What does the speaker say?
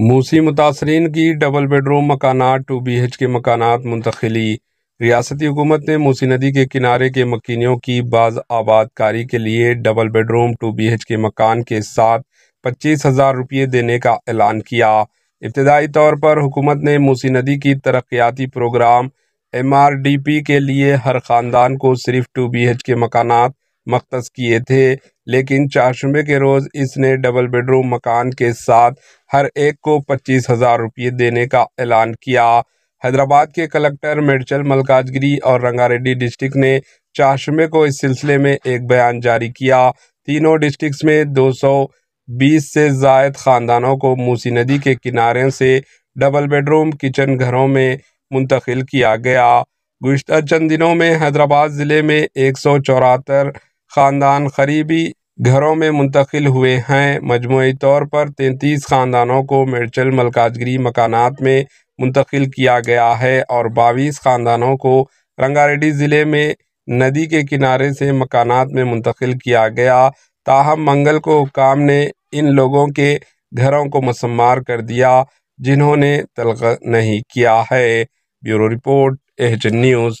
मूसी मुतासरीन की double bedroom मकानात टू बी एच के मकानात मुंतकली रियासती हुकूमत ने मूसी नदी के किनारे के मकीनियों की बाज आबादकारी के लिए double bedroom two B H K मकान के साथ पच्चीस हज़ार रुपये देने का ऐलान किया इब्तदाई तौर पर हुकूमत ने मूसी नदी की तरक्याती program M R D P के लिए हर ख़ानदान को सिर्फ टू बी एच के मकानात मख्त किए थे लेकिन चारशुबे के रोज़ इसने डबल बेडरूम मकान के साथ हर एक को पच्चीस हजार रुपये देने का ऐलान किया हैदराबाद के कलेक्टर मेडचल मलकाजगिरी और रंगारेड्डी डिस्ट्रिक्ट ने चाशमे को इस सिलसिले में एक बयान जारी किया तीनों डिस्ट्रिक्ट में 220 से जायद ख़ानदानों को मूसी नदी के किनारे से डबल बेडरूम किचन घरों में मुंतकिल किया गया गुजतर चंद दिनों में हैदराबाद ज़िले में एक सौ चौहत्तर ख़ानदान करीबी घरों में मुंतकिल हुए हैं मजमू तौर पर तैंतीस ख़ानदानों को मिर्चल मलकाजगिरी मकानात में मुंतकिल किया गया है और बाईस ख़ानदानों को रंगारेड्डी ज़िले में नदी के किनारे से मकानात में मुंतकिल किया गया ताहम मंगल को हुकाम ने इन लोगों के घरों को मसमार कर दिया जिन्होंने तलक नहीं किया है ब्यूरो रिपोर्ट एच न्यूज़